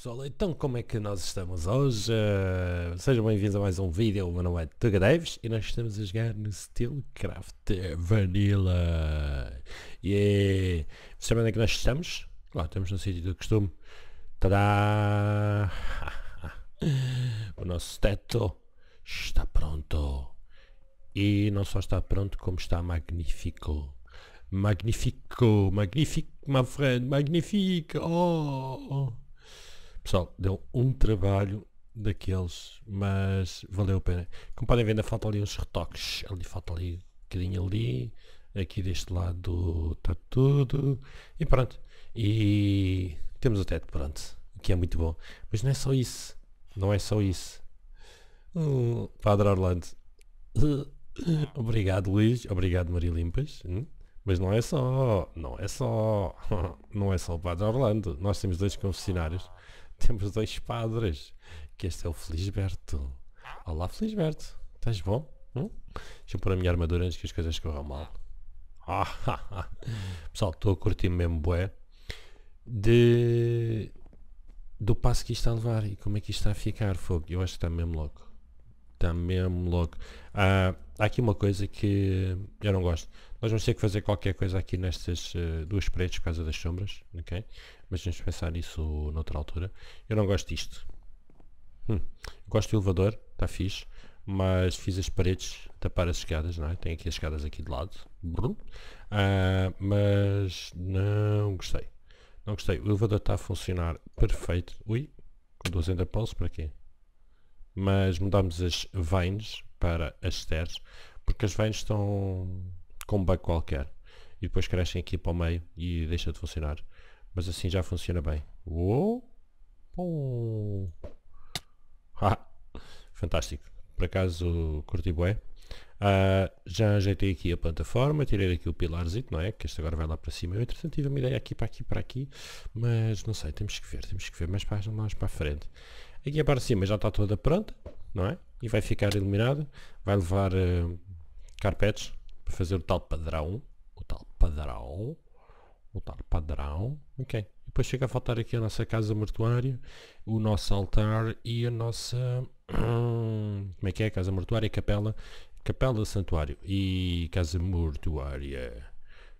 pessoal, então como é que nós estamos hoje? Uh, sejam bem-vindos a mais um vídeo, o meu nome é Tuga Davis e nós estamos a jogar no Steelcraft Vanilla. Yeah! É, sabem onde é que nós estamos? Lá, estamos no sítio do costume. Tadá! o nosso teto está pronto. E não só está pronto, como está magnífico. magnífico, magnífico, my friend, magnífico. oh. oh. Pessoal, deu um trabalho daqueles, mas valeu a pena. Como podem ver, ainda falta ali uns retoques. Ali falta ali um bocadinho ali. Aqui deste lado está tudo. E pronto. E temos o teto, pronto. Que é muito bom. Mas não é só isso. Não é só isso. Uh, Padre Orlando. Uh, uh, obrigado, Luís. Obrigado, Maria Limpas. Hum? Mas não é só, não é só, não é só o Padre Orlando. Nós temos dois confessionários temos dois padres, que este é o Felisberto. Olá, Felisberto. Estás bom? Hum? Deixa eu pôr a minha armadura antes que as coisas corram mal. Pessoal, estou a curtir mesmo bué de... do passo que isto está a levar e como é que isto está a ficar, fogo. Eu acho que está mesmo louco. Está mesmo louco. Ah, Há aqui uma coisa que eu não gosto. Nós vamos ter que fazer qualquer coisa aqui nestas uh, duas paredes por causa das sombras, ok? Mas vamos pensar nisso noutra altura. Eu não gosto disto. Hum. Gosto do elevador, está fixe, mas fiz as paredes tapar as escadas, não é? Tem aqui as escadas aqui de lado. Uh, mas não gostei. Não gostei. O elevador está a funcionar perfeito. Ui, com 200 pulse para quê? Mas mudamos as vines para as teres, porque as veias estão com um bug qualquer e depois crescem aqui para o meio e deixa de funcionar. Mas assim já funciona bem. Uou! Ah, fantástico. Por acaso curti bué. Uh, já ajeitei aqui a plataforma, tirei aqui o pilarzito, não é? Que este agora vai lá para cima. Eu entretanto tive uma ideia aqui para aqui para aqui, mas não sei, temos que ver, temos que ver mais para, mais para a frente. Aqui é para cima já está toda pronta, não é? e vai ficar iluminado Vai levar uh, carpetes para fazer o tal padrão. O tal padrão. O tal padrão. Ok. Depois chega a faltar aqui a nossa casa mortuária, o nosso altar e a nossa. Como é que é? Casa mortuária, capela. Capela, santuário e casa mortuária.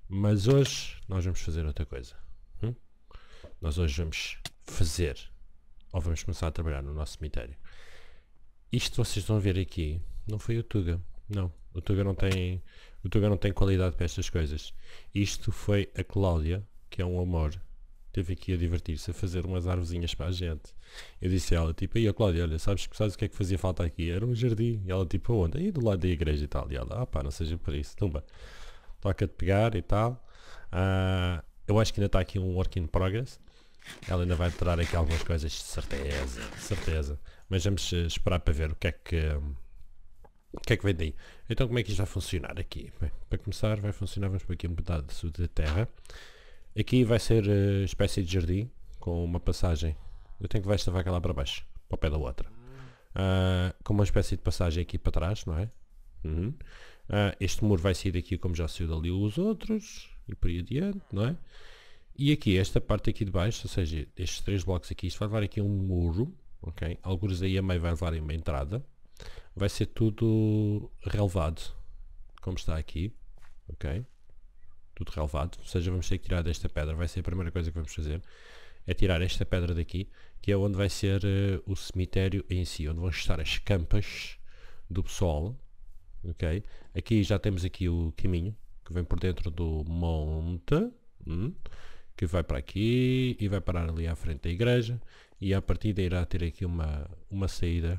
Mas hoje nós vamos fazer outra coisa. Hum? Nós hoje vamos fazer, ou vamos começar a trabalhar no nosso cemitério. Isto vocês vão ver aqui. Não foi o Tuga. Não. O Tuga não tem. O Tuga não tem qualidade para estas coisas. Isto foi a Cláudia, que é um amor. Teve aqui a divertir-se a fazer umas arvozinhas para a gente. Eu disse a ela, tipo, aí a Cláudia, olha, sabes, que sabes o que é que fazia falta aqui? Era um jardim. E ela tipo, onde? Aí do lado da igreja e tal. E ela, ah pá, não seja por isso. Tumba. Toca de pegar e tal. Uh, eu acho que ainda está aqui um work in progress. Ela ainda vai alterar aqui algumas coisas, de certeza, de certeza. Mas vamos eh, esperar para ver o que é que, hum, o que é que vem daí. Então como é que isto vai funcionar aqui? Bem, para começar vai funcionar, vamos para aqui um pedaço de terra. Aqui vai ser uh, espécie de jardim, com uma passagem. Eu tenho que levar esta vaca lá para baixo, para o pé da outra. Uh, com uma espécie de passagem aqui para trás, não é? Uhum. Uh, este muro vai sair daqui como já saiu dali os outros, e por aí adiante, não é? E aqui, esta parte aqui de baixo, ou seja, estes três blocos aqui, isto vai levar aqui um muro, ok? Alguns aí a meio vai levar uma entrada. Vai ser tudo relevado, como está aqui, ok? Tudo relevado, ou seja, vamos ter que tirar desta pedra, vai ser a primeira coisa que vamos fazer é tirar esta pedra daqui, que é onde vai ser uh, o cemitério em si, onde vão estar as campas do pessoal, ok? Aqui já temos aqui o caminho, que vem por dentro do monte, hum? que vai para aqui e vai parar ali à frente da igreja e a partir daí irá ter aqui uma, uma saída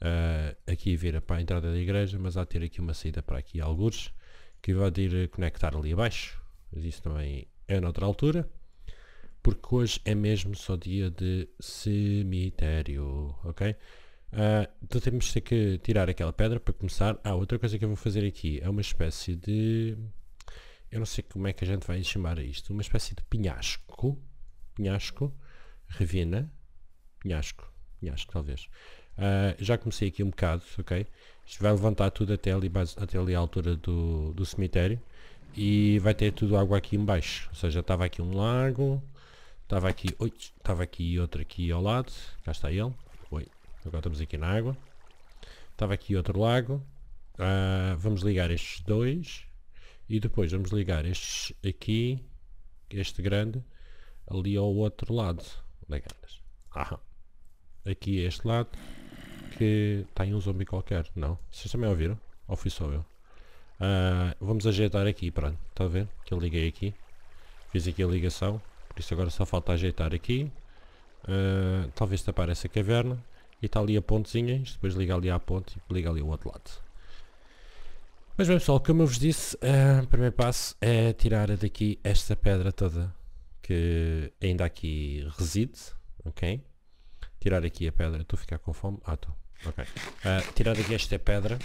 uh, aqui vira para a entrada da igreja, mas há ter aqui uma saída para aqui alguns que vai ir conectar ali abaixo, mas isso também é noutra altura porque hoje é mesmo só dia de cemitério, ok? Uh, então temos que tirar aquela pedra para começar. Ah, outra coisa que eu vou fazer aqui é uma espécie de eu não sei como é que a gente vai chamar isto, uma espécie de penhasco, pinhasco, revina, pinhasco, pinhasco talvez. Uh, já comecei aqui um bocado, ok? Isto vai levantar tudo até ali, até ali à altura do, do cemitério e vai ter tudo água aqui embaixo. Ou seja, estava aqui um lago, estava aqui, oi, estava aqui outro aqui ao lado, cá está ele, oi, agora estamos aqui na água. Estava aqui outro lago, uh, vamos ligar estes dois, e depois vamos ligar estes aqui, este grande, ali ao outro lado. ligadas Ah, aqui este lado, que tem tá um zumbi qualquer, não? Vocês também ouviram? Ou fui só eu? Uh, vamos ajeitar aqui, pronto, está a ver? Que eu liguei aqui. Fiz aqui a ligação, por isso agora só falta ajeitar aqui. Uh, talvez tapar essa caverna. E está ali a pontezinha, depois liga ali à ponte e liga ali ao outro lado. Mas bem pessoal, como eu vos disse, o primeiro passo é tirar daqui esta pedra toda que ainda aqui reside, ok? Tirar aqui a pedra, estou a ficar com fome? Ah, estou. Ok. Uh, tirar daqui esta pedra,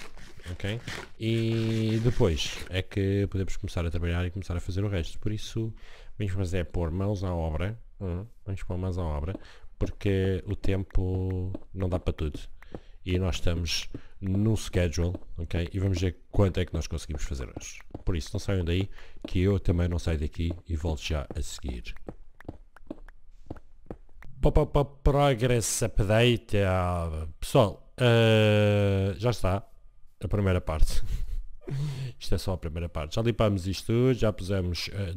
ok? E depois é que podemos começar a trabalhar e começar a fazer o resto. Por isso, vamos fazer é pôr mãos à obra, hum? vamos pôr mãos à obra, porque o tempo não dá para tudo e nós estamos no schedule, ok? E vamos ver quanto é que nós conseguimos fazer hoje. Por isso, não saiam daí, que eu também não saio daqui e volto já a seguir. Progress Update. Ah, pessoal, uh, já está a primeira parte. isto é só a primeira parte. Já limpámos isto tudo, já pusemos uh,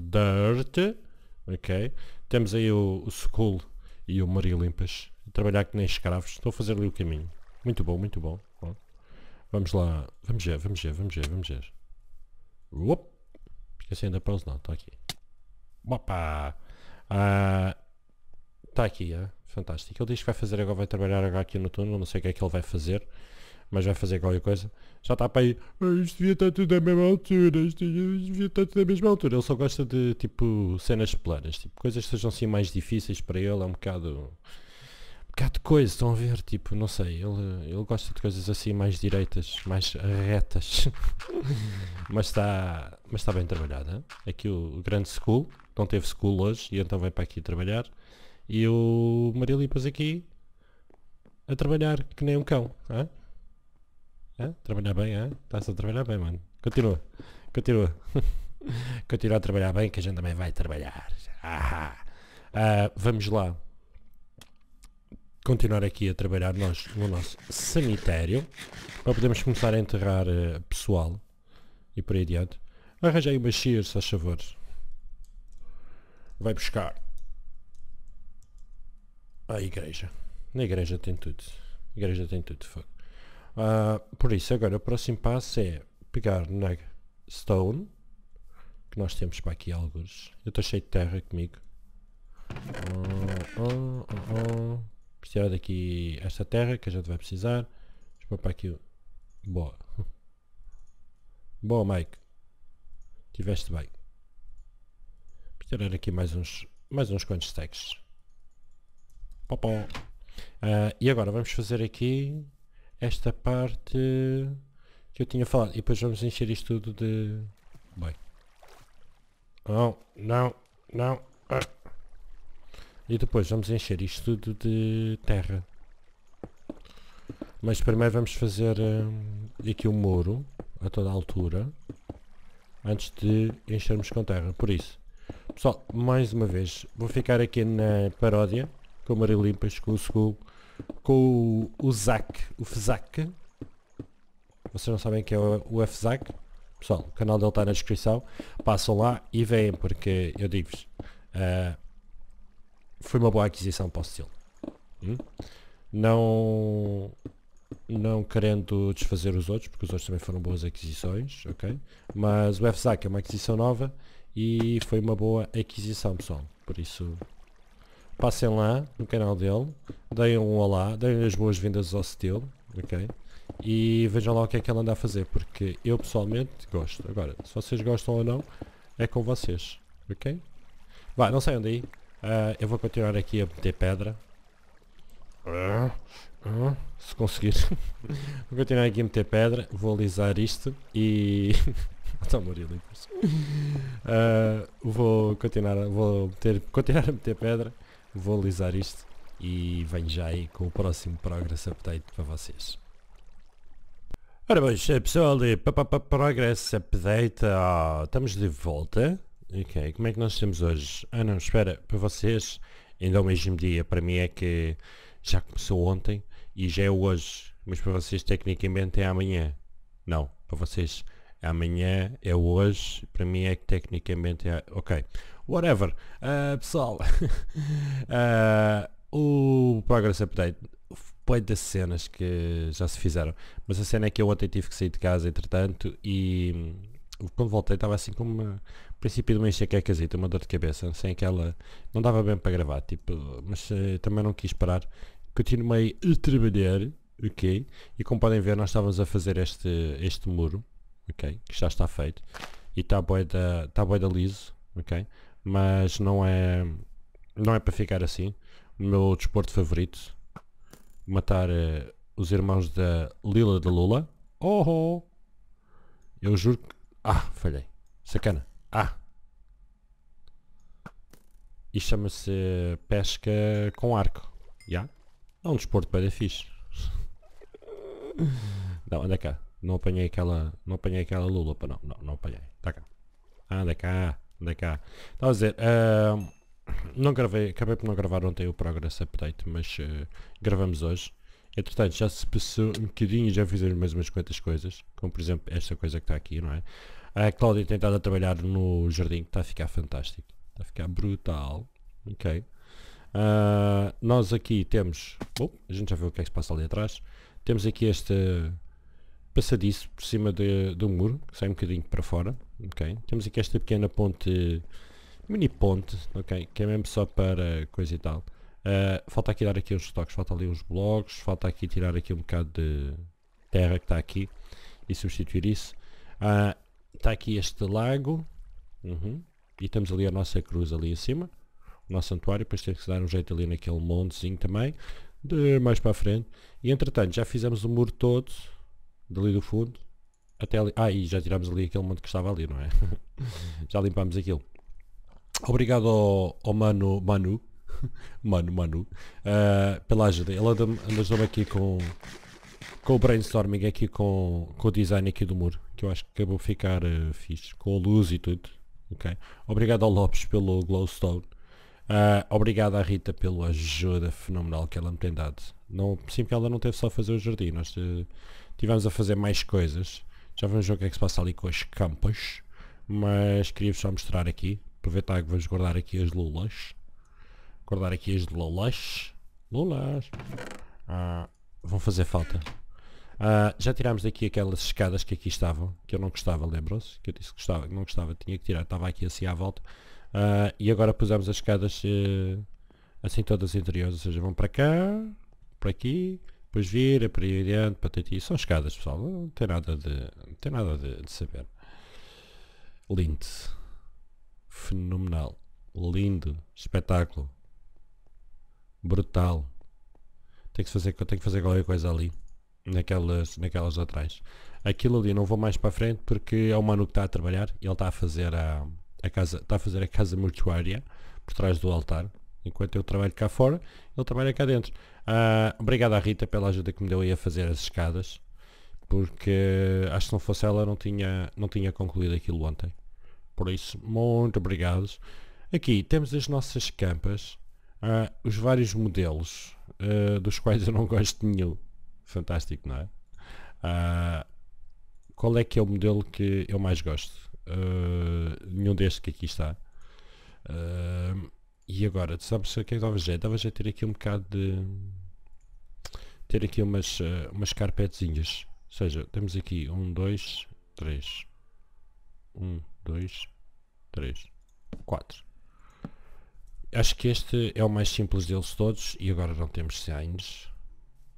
Dirt, ok? Temos aí o, o School e o Maria Limpas. Trabalhar que nem escravos. Estou a fazer ali o caminho. Muito bom, muito bom. bom. Vamos lá. Vamos ver, vamos ver, vamos ver, vamos ver. Uop. Esqueci da pausa, não. Está aqui. Opa! Está ah, uh, aqui, é? fantástico. Ele diz que vai fazer agora, vai trabalhar agora aqui no túnel, não sei o que é que ele vai fazer, mas vai fazer qualquer coisa. Já está para aí, ah, isto devia estar tudo na mesma altura, isto devia estar tudo na mesma altura. Ele só gosta de, tipo, cenas planas, tipo, coisas que sejam assim mais difíceis para ele, é um bocado bocado de coisa, estão a ver? Tipo, não sei, ele, ele gosta de coisas assim mais direitas, mais retas. mas está mas está bem trabalhada. Aqui o, grande school, não teve school hoje e então vem para aqui trabalhar. E o Marilipas aqui a trabalhar que nem um cão. Hã? Trabalhar bem, está Estás a trabalhar bem, mano. Continua, continua. continua a trabalhar bem que a gente também vai trabalhar. ah, ah. ah vamos lá continuar aqui a trabalhar nós no nosso cemitério para podermos começar a enterrar uh, pessoal e por aí adiante. Arranjei umas shears, se favor. Vai buscar. A igreja. Na igreja tem tudo. A igreja tem tudo, fogo. Uh, ah, por isso, agora o próximo passo é pegar na stone, que nós temos para aqui alguns. Eu estou cheio de terra comigo. Oh, oh, oh, tirar daqui esta terra que a gente vai precisar. Vamos para aqui. Boa. Boa, Mike. Tiveste bem. tirar aqui mais uns, mais uns quantos stacks. Uh, ah, e agora vamos fazer aqui esta parte que eu tinha falado. E depois vamos encher isto tudo de... Bem. Não, não, não. Ah. E depois vamos encher isto tudo de terra. Mas primeiro vamos fazer hum, aqui um muro a toda a altura antes de enchermos com terra. Por isso, pessoal, mais uma vez, vou ficar aqui na paródia com o Mario Limpas, com o School, com o, o Zac, o Fzac. Vocês não sabem quem é o, o Fzac? Pessoal, o canal dele está na descrição. Passam lá e veem, porque eu digo-vos. Uh, foi uma boa aquisição para o Steel. Hum? Não, não querendo desfazer os outros, porque os outros também foram boas aquisições, ok? Mas o FZAC é uma aquisição nova e foi uma boa aquisição, pessoal. Por isso, passem lá no canal dele, deem um olá, deem as boas-vindas ao Steel, ok? E vejam lá o que é que ele anda a fazer, porque eu pessoalmente gosto. Agora, se vocês gostam ou não, é com vocês, ok? Vá, não saiam daí. Uh, eu vou continuar aqui a meter pedra. Uh, uh, se conseguir. vou continuar aqui a meter pedra. Vou alisar isto e... Estão morilipas. Uh, vou continuar, vou meter continuar a meter pedra. Vou alisar isto e venho já aí com o próximo Progress Update para vocês. Ora bem, pessoal, de Progress Update, oh, estamos de volta Ok, como é que nós estamos hoje? Ah não, espera, para vocês ainda é o mesmo dia, para mim é que já começou ontem e já é hoje, mas para vocês tecnicamente é amanhã. Não, para vocês é amanhã, é hoje, para mim é que tecnicamente é... Ok, whatever. Uh, pessoal, uh, o Progress Update foi das cenas que já se fizeram, mas a cena é que eu ontem tive que sair de casa entretanto e quando voltei estava assim com uma princípio de uma enxaquecazita, uma dor de cabeça, sem aquela. não dava bem para gravar, tipo, mas uh, também não quis parar. Continuei a trabalhar, ok? E como podem ver nós estávamos a fazer este, este muro, ok? Que já está feito. E está boi da. está boi da liso, ok? Mas não é. não é para ficar assim. O meu desporto favorito. Matar uh, os irmãos da Lila da Lula. Oh! oh. Eu juro que ah, falhei. Sacana. Ah. E chama-se pesca com arco. Já? Yeah? É um desporto para fixe. Não, anda cá. Não apanhei aquela. Não apanhei aquela lula para não. Não, não apanhei. Está cá. Anda cá. Anda cá. Estava a dizer. Uh, não gravei. Acabei por não gravar ontem o Progress Update, mas uh, gravamos hoje. Entretanto, já se passou um bocadinho, já fizemos mais umas quantas coisas, como por exemplo esta coisa que está aqui, não é? A Cláudia tem estado a trabalhar no jardim, que está a ficar fantástico. Está a ficar brutal. Ok. Uh, nós aqui temos. Bom, a gente já viu o que é que se passa ali atrás. Temos aqui este passadiço por cima de, do muro, que sai um bocadinho para fora. Ok. Temos aqui esta pequena ponte, mini ponte, ok, que é mesmo só para coisa e tal. Uh, falta aqui dar aqui uns toques, falta ali uns blocos, falta aqui tirar aqui um bocado de terra que está aqui e substituir isso. Uh, está aqui este lago. Uhum. E estamos ali a nossa cruz ali em cima. O nosso santuário. Depois tem que se dar um jeito ali naquele montezinho também. De mais para a frente. E entretanto já fizemos o muro todo. Dali do fundo. Até ali. Ah, e já tirámos ali aquele monte que estava ali, não é? já limpámos aquilo. Obrigado ao, ao Manu, Manu, Manu, Manu, uh, pela ajuda. Ele anda-me aqui com, com o brainstorming aqui com, com o design aqui do muro, que eu acho que acabou de ficar uh, fixe, com a luz e tudo. Okay. Obrigado ao Lopes pelo glowstone. Uh, obrigado à Rita pela ajuda fenomenal que ela me tem dado. Não, sim, porque ela não teve só a fazer o jardim, nós uh, tivemos a fazer mais coisas. Já vamos ver o que é que se passa ali com as campas. Mas queria-vos só mostrar aqui. Aproveitar que vamos guardar aqui as lulas. Guardar aqui as lulas. Lulas. Ah, vão fazer falta. Uh, já tirámos daqui aquelas escadas que aqui estavam, que eu não gostava, lembram-se? Que eu disse que gostava, não gostava, tinha que tirar, estava aqui assim à volta. Uh, e agora pusemos as escadas uh, assim todas interiores, ou seja, vão para cá, para aqui, depois vira, para aí adiante, para aqui São escadas, pessoal, não tem nada de, não tem nada de, de saber. Lindo. Fenomenal. Lindo. Espetáculo. Brutal. Tem que fazer, tem que fazer qualquer coisa ali naquelas, naquelas atrás. Aquilo ali não vou mais para a frente porque é o Manu que está a trabalhar ele está a fazer a, a casa, está a fazer a casa mortuária por trás do altar. Enquanto eu trabalho cá fora, ele trabalha cá dentro. Uh, obrigado à Rita pela ajuda que me deu aí a fazer as escadas, porque acho que se não fosse ela não tinha, não tinha concluído aquilo ontem. Por isso, muito obrigado. Aqui temos as nossas campas, uh, os vários modelos, uh, dos quais eu não gosto nenhum fantástico, não é? Uh, qual é que é o modelo que eu mais gosto? Uh, nenhum destes que aqui está. Uh, e agora, sabes o que é que dava jeito? Dava jeito ter aqui um bocado de... ter aqui umas, umas carpetezinhas. Ou seja, temos aqui um, dois, três. Um, dois, três, quatro. Acho que este é o mais simples deles todos e agora não temos signs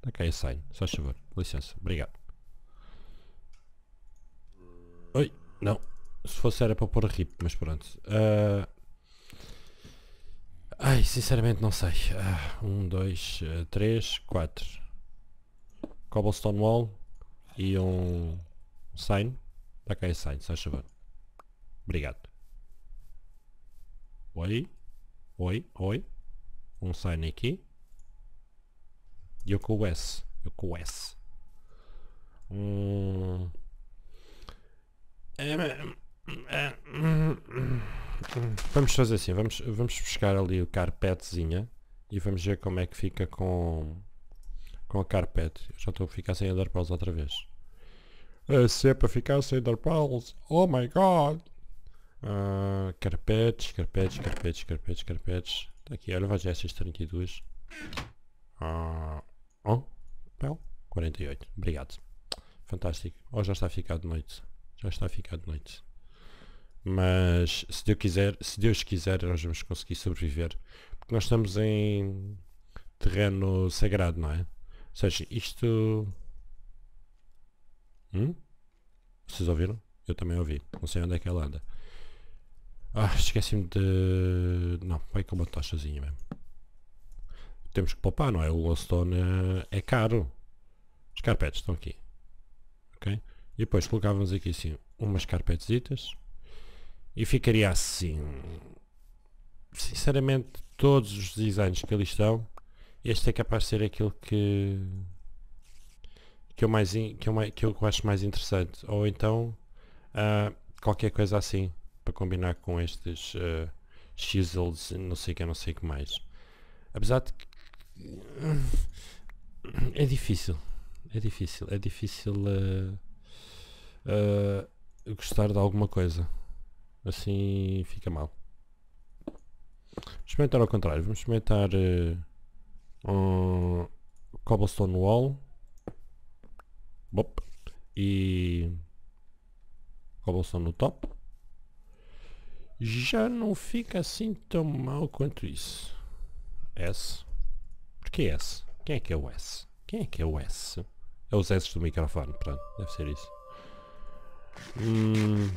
Dá tá cá esse alho, só favor. Licença, obrigado. Oi, não. Se fosse era para pôr rip, mas pronto. Uh... Ai, sinceramente não sei. Ah, um, dois, ah, três, quatro. Cobblestone wall e um, um sign. Dá tá cá esse sign, só favor. Obrigado. Oi. Oi, oi. Um sign aqui. Yoko S. Yoko S. Hum... Vamos fazer assim, vamos, vamos buscar ali o carpetezinha e vamos ver como é que fica com, com a carpete. Eu já estou a ficar sem dar paus outra vez. É, se é para ficar sem dar paus, oh my god! Uh, carpetes, carpetes, carpetes, carpetes, carpetes. Tá aqui, olha, vai essas 32. Uh, Oh, Pel, 48. Obrigado. Fantástico. Oh, já está a ficar de noite. Já está a ficar de noite. Mas se Deus quiser, se Deus quiser, nós vamos conseguir sobreviver. Porque nós estamos em terreno sagrado, não é? Ou seja, isto. Hum? Vocês ouviram? Eu também ouvi. Não sei onde é que ela anda. Ah, esqueci-me de. Não, vai com uma tochazinha mesmo temos que poupar, não é? O Lowstone eh, é, é caro. Os carpetes estão aqui. Ok? E depois colocávamos aqui assim umas carpetesitas e ficaria assim. Sinceramente, todos os designs que ali estão, este é capaz de ser aquilo que que eu mais que eu, mais, que eu acho mais interessante. Ou então uh, qualquer coisa assim para combinar com estes uh, chisels, não sei que, não sei que mais. Apesar de que é difícil. É difícil. É difícil uh, uh, gostar de alguma coisa. Assim fica mal. Vamos experimentar ao contrário. Vamos experimentar uh, um cobblestone wall. Bop. E cobblestone no top. Já não fica assim tão mal quanto isso. S. Que é S? Quem é que é o S? Quem é que é o S? É os S do microfone, pronto, deve ser isso. Hum,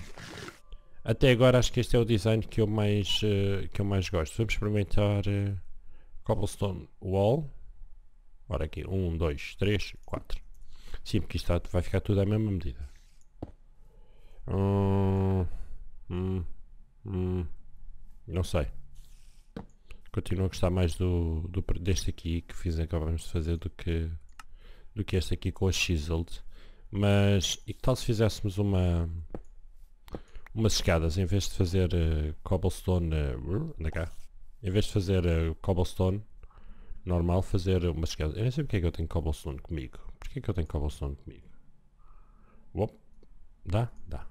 até agora acho que este é o design que eu mais, uh, que eu mais gosto. Vamos experimentar uh, Cobblestone Wall. Ora aqui, 1, 2, 3, 4. Sim, porque isto vai ficar tudo à mesma medida. Hum, hum, hum. não sei. Continuo a gostar mais do, do, deste aqui que fiz, acabamos de fazer, do que, do que este aqui com a Chiseled. Mas, e que tal se fizéssemos uma umas escadas, em vez de fazer uh, cobblestone, uh, cá, em vez de fazer uh, cobblestone normal, fazer umas escadas. Eu nem sei porque é que eu tenho cobblestone comigo. Porque é que eu tenho cobblestone comigo? Op. Dá? Dá.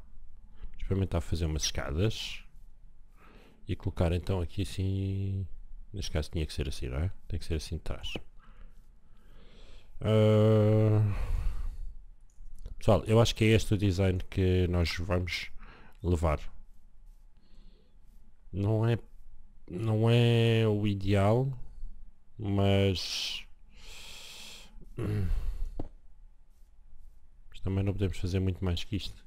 Experimentar fazer umas escadas e colocar então aqui assim Neste caso tinha que ser assim, não é? Tem que ser assim de trás. Uh... Pessoal, eu acho que é este o design que nós vamos levar. Não é, não é o ideal, hum, mas também não podemos fazer muito mais que isto.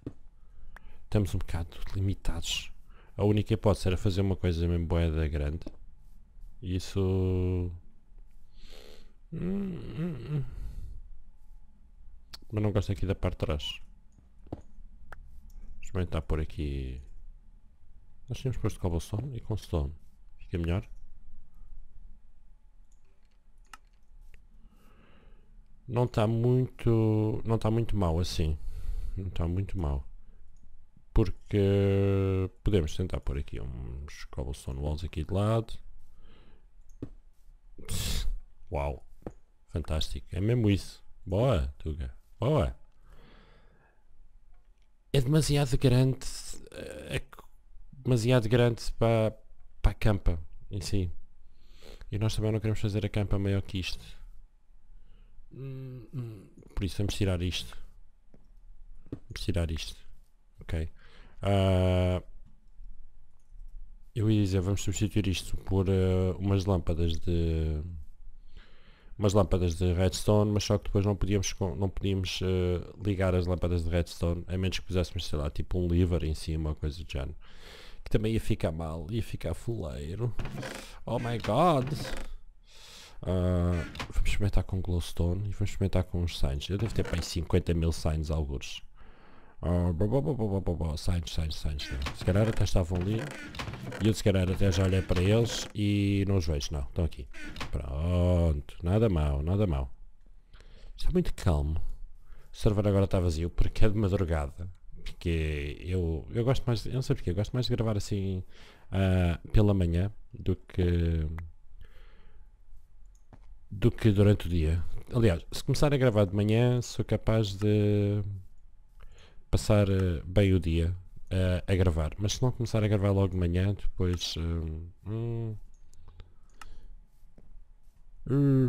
Estamos um bocado limitados. A única hipótese era fazer uma coisa mesmo boeda grande. Isso. Mas não gosto aqui da parte de trás. Vamos experimentar por aqui. Nós tínhamos posto cobblestone e com stone. Fica melhor. Não está muito. Não está muito mal assim. Não está muito mal. Porque podemos tentar por aqui uns cobblestone walls aqui de lado uau, fantástico. É mesmo isso. Boa, Tuga. Boa. É demasiado grande. Eh, é demasiado grande para, para a campa em si. E nós também não queremos fazer a campa maior que isto. Por isso vamos tirar isto. Vamos tirar isto. Ok. Uh, eu ia dizer, vamos substituir isto por uh, umas lâmpadas de umas lâmpadas de redstone, mas só que depois não podíamos, não podíamos uh, ligar as lâmpadas de redstone, a menos que puséssemos, sei lá, tipo um lever em cima ou coisa do género. Que também ia ficar mal, ia ficar fuleiro. Oh my god! Uh, vamos experimentar com glowstone e vamos experimentar com os signs. Eu devo ter para 50 mil signs alguns. Science, science, science. Se calhar até estavam ali. E eu se calhar até já olhei para eles e não os vejo, não. Estão aqui. Pronto. Nada mal, nada mal. Está muito calmo. O server agora está vazio porque é de madrugada. Porque eu, eu gosto mais, eu não sei porque, eu gosto mais de gravar assim uh, pela manhã do que do que durante o dia. Aliás, se começar a gravar de manhã sou capaz de passar eh, bem o dia a, eh, a gravar. Mas se não começar a gravar logo de manhã, depois... Eh, hum, hum,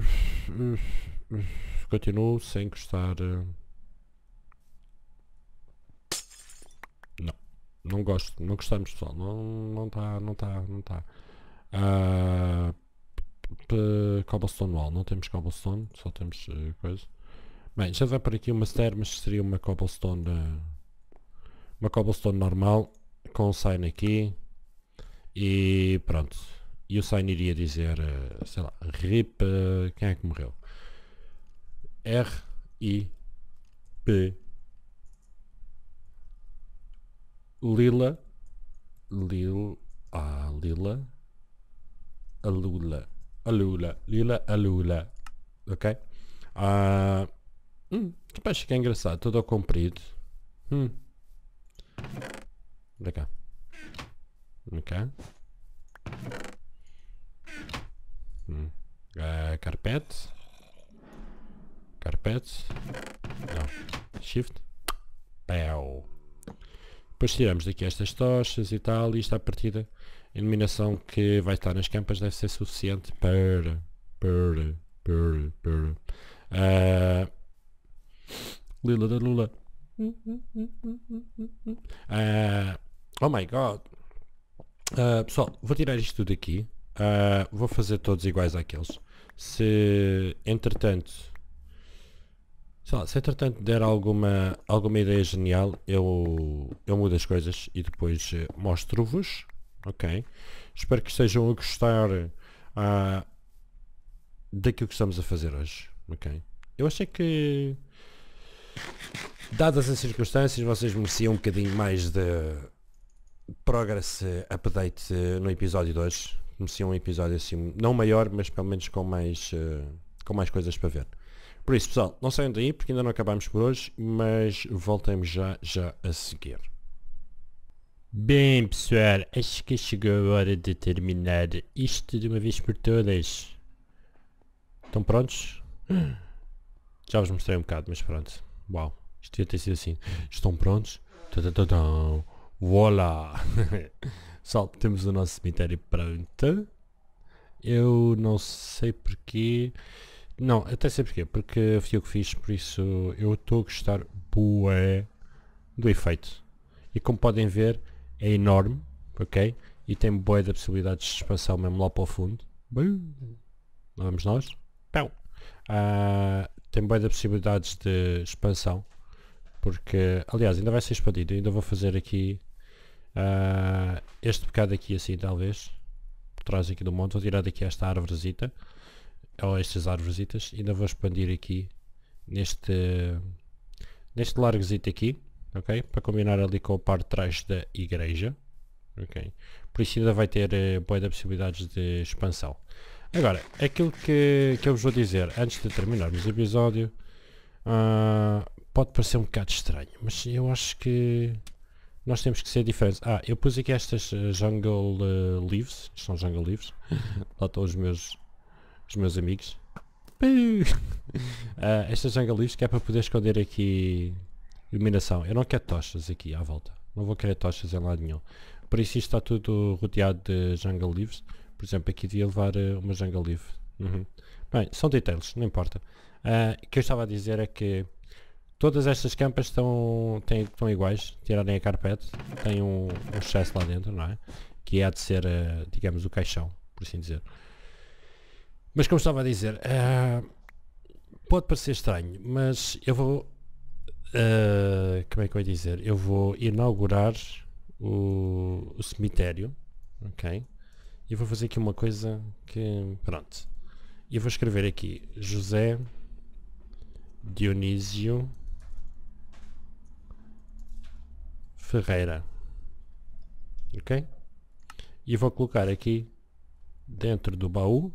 continuo sem gostar... Não. Não gosto. Não gostamos, pessoal. Não está, não está, não está. Uh, tá. ah, cobblestone wall. Não temos cobblestone, só temos uh, coisa. Bem, já vai para aqui uma stair, mas seria uma cobblestone eh, Uma cobblestone normal, com o sign aqui. E pronto. E o sign iria dizer, eh, sei lá, RIP... Eh, quem é que morreu? R-I-P... Lila... Lil... Ah, Lila... Alula... Alula... Lila Alula... Ok? Uh, Hum, rapaz, que é engraçado, todo ao comprido. Hum. Vem cá. Ok. Hum. Uh, carpete. Carpete. Não. Shift. Pau. Depois tiramos daqui estas tochas e tal, e isto à partida, a iluminação que vai estar nas campas deve ser suficiente para, para, para, para uh, Lila da Lula. Uh, oh my god. Uh, pessoal, vou tirar isto tudo aqui. Uh, vou fazer todos iguais àqueles. Se entretanto. Lá, se entretanto der alguma, alguma ideia genial, eu, eu mudo as coisas e depois mostro-vos. Ok? Espero que estejam a gostar uh, daquilo que estamos a fazer hoje. Ok? Eu achei que Dadas as circunstâncias, vocês mereciam um bocadinho mais de progress eh, update eh, no episódio 2. Mereciam um episódio assim, não maior, mas pelo menos com mais, eh, com mais coisas para ver. Por isso, pessoal, não saiam daí porque ainda não acabamos por hoje, mas voltamos já, já a seguir. Bem, pessoal, acho que chegou a hora de terminar isto de uma vez por todas. Estão prontos? Já vos mostrei um bocado, mas pronto. Uau, isto ia ter sido assim. Estão prontos? Tadadadam. Voilà! Pessoal, temos o nosso cemitério pronto. Eu não sei porquê. Não, até sei porquê. Porque fui o que fiz, por isso eu estou a gostar bué do efeito. E como podem ver, é enorme, ok? E tem bué da possibilidade de expansão mesmo lá para o fundo. vamos nós. Pão. Uh, ah, tem boa de possibilidades de expansão. Porque, aliás, ainda vai ser expandido. Ainda vou fazer aqui uh, este bocado aqui assim, talvez. Por trás aqui do monte. Vou tirar daqui esta árvorezita. Ou estas e Ainda vou expandir aqui neste, neste larguezito aqui. Ok? Para combinar ali com a parte de trás da igreja. Ok? Por isso ainda vai ter uh, eh, boa de possibilidades de expansão. Agora, aquilo que, que eu vos vou dizer antes de terminarmos o episódio uh, pode parecer um bocado estranho, mas eu acho que nós temos que ser diferentes. Ah, eu pus aqui estas ah, Jungle uh, Leaves, são Jungle Leaves, lá estão os meus, os meus amigos. uh, estas Jungle Leaves que é para poder esconder aqui iluminação. Eu não quero tochas aqui à volta, não vou querer tochas em lado nenhum. Por isso isto está tudo rodeado de Jungle Leaves. Por exemplo, aqui devia levar uh, uma janga livre. Uhum. Bem, são details, não importa. Uh, o que eu estava a dizer é que todas estas campas estão, têm, estão iguais. Tirarem a carpete, tem um, um excesso lá dentro, não é? Que há de ser, uh, digamos, o caixão, por assim dizer. Mas como estava a dizer, ah, pode parecer estranho, mas eu vou Uh, como é que eu ia dizer? Eu vou inaugurar o, o cemitério, ok? E eu vou fazer aqui uma coisa que. Pronto. E eu vou escrever aqui José Dionísio Ferreira. Ok? E vou colocar aqui dentro do baú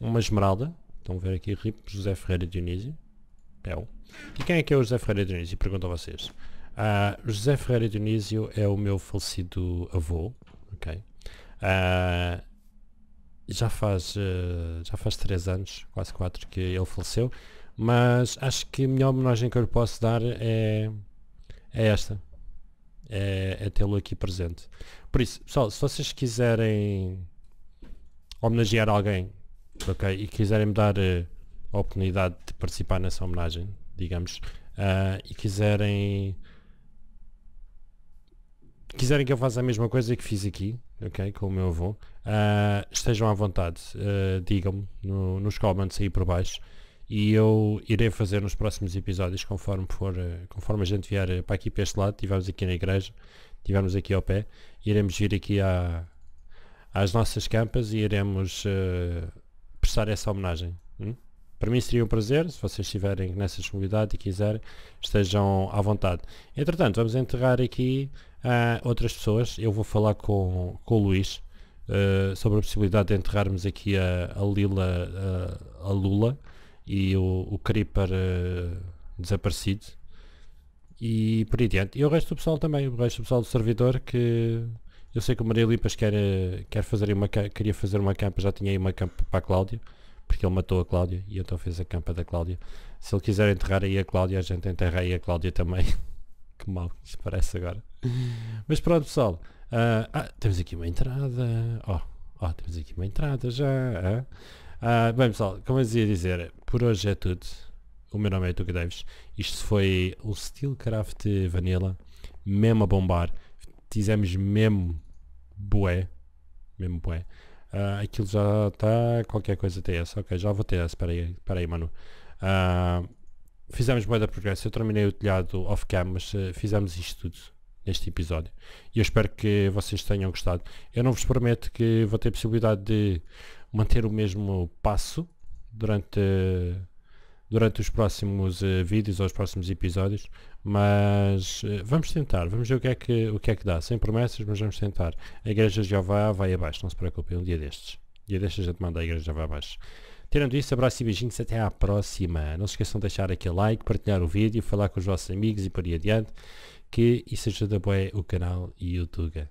uma esmeralda. Estão a ver aqui RIP José Ferreira Dionísio. É o. E quem é que é o José Ferreira Dionísio? Pergunto a vocês. Ah, José Ferreira Dionísio é o meu falecido avô. Ok? Uh, já faz ah, já faz três anos, quase quatro, que ele faleceu, mas acho que a melhor homenagem que eu lhe posso dar é, é esta. É, é tê-lo aqui presente. Por isso, pessoal, se vocês quiserem homenagear alguém ok, e quiserem-me dar uh, a oportunidade de participar nessa homenagem, digamos, uh, e quiserem quiserem que eu faça a mesma coisa que fiz aqui, ok, com o meu avô, uh, estejam à vontade, uh, digam-me no, nos comments aí por baixo e eu irei fazer nos próximos episódios conforme for, uh, conforme a gente vier para aqui para este lado, estivermos aqui na igreja, estivermos aqui ao pé, iremos vir aqui à, às nossas campas e iremos prestar essa homenagem. Hum? Para mim seria um prazer, se vocês estiverem nessa disponibilidade e quiserem, estejam à vontade. Entretanto, vamos enterrar aqui uh, outras pessoas. Eu vou falar com, com o Luís uh, sobre a possibilidade de enterrarmos aqui a, a Lila, a, ah, a Lula e o, o Creeper uh, desaparecido. E por aí adiante E o resto do pessoal também, o resto do pessoal do servidor que eu sei que o Maria Lipas quer, quer fazer uma, queria fazer uma campa, já tinha aí uma campa para a Cláudia porque ele matou a Cláudia e então fez a campa da Cláudia. Se ele quiser enterrar aí a Cláudia, a gente enterra aí a Cláudia também. que mal que parece agora. Mas pronto, pessoal. Uh, ah, temos aqui uma entrada. Oh, oh, temos aqui uma entrada já. Ah, bem, pessoal, como eu ia dizer, por hoje é tudo. O meu nome é Tuca Davis. Isto foi o Steelcraft Vanilla. Mesmo a bombar. Fizemos mesmo bué. Mesmo bué. Uh, aquilo já está qualquer coisa TS. Ok, já vou TS. Espera aí, espera aí mano. Uh, ah, fizemos boa da progresso. Eu terminei o telhado off-cam, mas uh, fizemos isto tudo neste episódio. E eu espero que vocês tenham gostado. Eu não vos prometo que vou ter possibilidade de manter o mesmo passo durante durante os próximos uh, vídeos ou os próximos episódios, mas uh, vamos tentar, vamos ver o que, é que, o que é que dá, sem promessas, mas vamos tentar. A Igreja de Jeová vai abaixo, não se preocupem, um dia destes. dia destes a gente manda a Igreja de Jeová abaixo. Tirando isso, abraço e beijinhos, até à próxima. Não se esqueçam de deixar aquele like, partilhar o vídeo, falar com os vossos amigos e por aí adiante, que isso ajuda bem o canal e o Tuga.